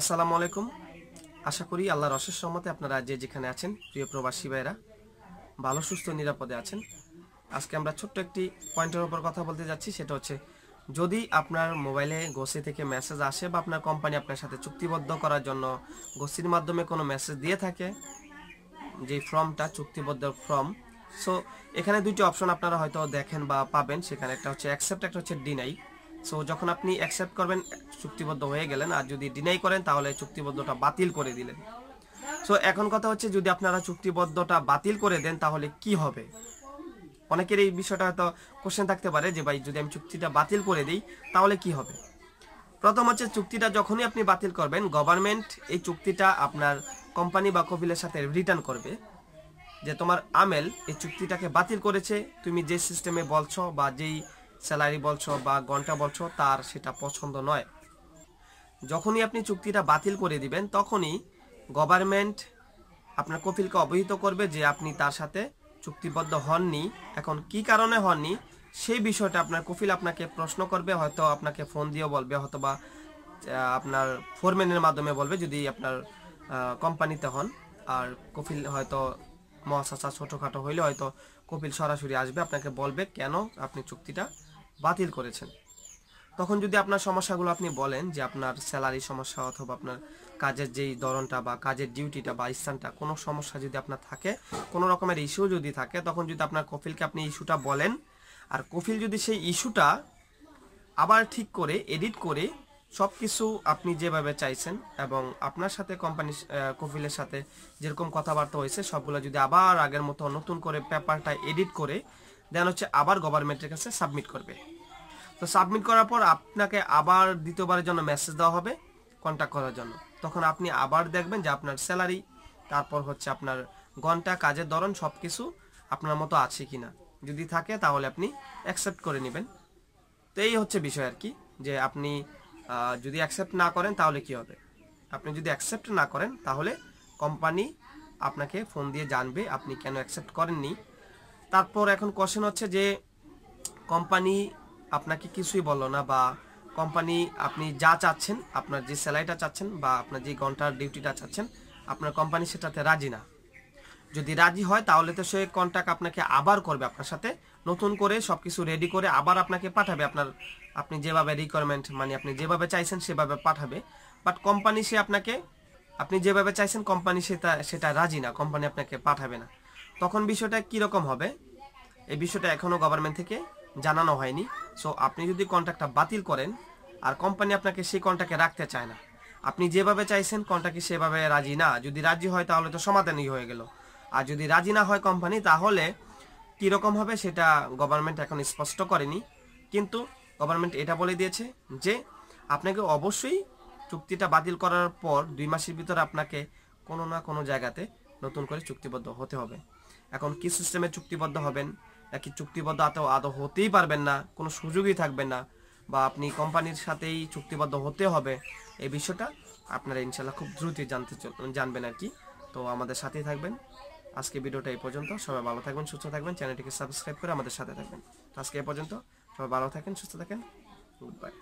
আসসালামু আলাইকুম আশা করি আল্লাহর অশেষ সম্মতে আপনারা যে যেখানে আছেন প্রিয় প্রবাসী ভাইরা ভালো সুস্থ নিরাপদে আছেন আজকে আমরা ছোট্ট একটি পয়েন্টের ওপর কথা বলতে যাচ্ছি সেটা হচ্ছে যদি আপনার মোবাইলে গোসি থেকে মেসেজ আসে বা আপনার কোম্পানি আপনার সাথে চুক্তিবদ্ধ করার জন্য গোসির মাধ্যমে কোনো মেসেজ দিয়ে থাকে যে ফর্মটা চুক্তিবদ্ধ ফর্ম সো এখানে দুইটি অপশন আপনারা হয়তো দেখেন বা পাবেন সেখানে একটা হচ্ছে অ্যাকসেপ্ট একটা হচ্ছে ডিনাই সো যখন আপনি অ্যাকসেপ্ট করবেন চুক্তিবদ্ধ হয়ে গেলেন আর যদি ডিনাই করেন তাহলে চুক্তিবদ্ধটা বাতিল করে দিলেন সো এখন কথা হচ্ছে যদি আপনারা চুক্তিবদ্ধটা বাতিল করে দেন তাহলে কি হবে অনেকের এই বিষয়টা হয়তো কোশ্চেন থাকতে পারে যে ভাই যদি আমি চুক্তিটা বাতিল করে দিই তাহলে কি হবে প্রথম হচ্ছে চুক্তিটা যখনই আপনি বাতিল করবেন গভর্নমেন্ট এই চুক্তিটা আপনার কোম্পানি বা কপিলের সাথে রিটার্ন করবে যে তোমার আমেল এই চুক্তিটাকে বাতিল করেছে তুমি যে সিস্টেমে বলছো বা যেই স্যালারি বলছো বা ঘন্টা বলছো তার সেটা পছন্দ নয় যখনই আপনি চুক্তিটা বাতিল করে দিবেন তখনই গভর্নমেন্ট আপনার কফিলকে অবহিত করবে যে আপনি তার সাথে চুক্তিবদ্ধ হননি এখন কি কারণে হননি সেই বিষয়টা আপনার কফিল আপনাকে প্রশ্ন করবে হয়তো আপনাকে ফোন দিয়েও বলবে হয়তো বা আপনার ফোরম্যানের মাধ্যমে বলবে যদি আপনার কোম্পানিতে হন আর কফিল হয়তো মহাশাসা ছোটোখাটো হইলে হয়তো কপিল সরাসরি আসবে আপনাকে বলবে কেন আপনি চুক্তিটা বাতিল করেছেন তখন যদি আপনার সমস্যাগুলো আপনি বলেন যে আপনার স্যালারি সমস্যা অথবা আপনার কাজের যেই ধরনটা বা কাজের ডিউটিটা বা স্থানটা কোনো সমস্যা যদি আপনার থাকে কোনো রকমের ইস্যু যদি থাকে তখন যদি আপনার কফিলকে আপনি ইস্যুটা বলেন আর কফিল যদি সেই ইস্যুটা আবার ঠিক করে এডিট করে সব কিছু আপনি যেভাবে চাইছেন এবং আপনার সাথে কোম্পানি কফিলের সাথে যেরকম কথাবার্তা হয়েছে সবগুলো যদি আবার আগের মতো নতুন করে পেপারটা এডিট করে দেন হচ্ছে আবার গভর্নমেন্টের কাছে সাবমিট করবে তো সাবমিট করার পর আপনাকে আবার দ্বিতীয়বারের জন্য মেসেজ দেওয়া হবে কন্ট্যাক্ট করার জন্য তখন আপনি আবার দেখবেন যে আপনার স্যালারি তারপর হচ্ছে আপনার ঘন্টা কাজের ধরন সব কিছু আপনার মতো আছে কি না যদি থাকে তাহলে আপনি অ্যাকসেপ্ট করে নেবেন তো এই হচ্ছে বিষয় আর কি যে আপনি যদি অ্যাকসেপ্ট না করেন তাহলে কি হবে আপনি যদি অ্যাকসেপ্ট না করেন তাহলে কোম্পানি আপনাকে ফোন দিয়ে জানবে আপনি কেন অ্যাকসেপ্ট করেননি তারপর এখন কোশ্চেন হচ্ছে যে কোম্পানি আপনাকে কিছুই বললো না বা কোম্পানি আপনি যা চাচ্ছেন আপনার যে স্যালারিটা চাচ্ছেন বা আপনার যে ঘন্টার ডিউটিটা চাচ্ছেন আপনার কোম্পানি সেটাতে রাজি না যদি রাজি হয় তাহলে তো সে কন্ট্যাক্ট আপনাকে আবার করবে আপনার সাথে নতুন করে সব কিছু রেডি করে আবার আপনাকে পাঠাবে আপনার আপনি যেভাবে রিকোয়ারমেন্ট মানে আপনি যেভাবে চাইছেন সেভাবে পাঠাবে বাট কোম্পানি সে আপনাকে আপনি যেভাবে চাইছেন কোম্পানি সেটা সেটা রাজি না কোম্পানি আপনাকে পাঠাবে না তখন বিষয়টা কীরকম হবে এই বিষয়টা এখনও গভর্নমেন্ট থেকে জানানো হয়নি সো আপনি যদি কন্ট্রাক্টটা বাতিল করেন আর কোম্পানি আপনাকে সেই কন্ট্রাক্টে রাখতে চায় না আপনি যেভাবে চাইছেন কন্ট্রাক্টে সেভাবে রাজি না যদি রাজি হয় তাহলে তো সমাধানই হয়ে গেল আর যদি রাজি না হয় কোম্পানি তাহলে কীরকম হবে সেটা গভর্নমেন্ট এখন স্পষ্ট করেনি কিন্তু গভর্নমেন্ট এটা বলে দিয়েছে যে আপনাকে অবশ্যই চুক্তিটা বাতিল করার পর দুই মাসের ভিতরে আপনাকে কোনো না কোনো জায়গাতে নতুন করে চুক্তিবদ্ধ হতে হবে এখন কি সিস্টেমে চুক্তিবদ্ধ হবেন নাকি চুক্তিবদ্ধ আতেও আদৌ হতেই পারবেন না কোনো সুযোগই থাকবে না বা আপনি কোম্পানির সাথেই চুক্তিবদ্ধ হতে হবে এই বিষয়টা আপনারা ইনশাল্লাহ খুব দ্রুতই জানতে জানবেন আর কি তো আমাদের সাথেই থাকবেন আজকে ভিডিওটা এই পর্যন্ত সবাই ভালো থাকবেন সুস্থ থাকবেন চ্যানেলটিকে সাবস্ক্রাইব করে আমাদের সাথে থাকবেন আজকে এ পর্যন্ত সবাই ভালো থাকেন সুস্থ থাকেন গুড বাই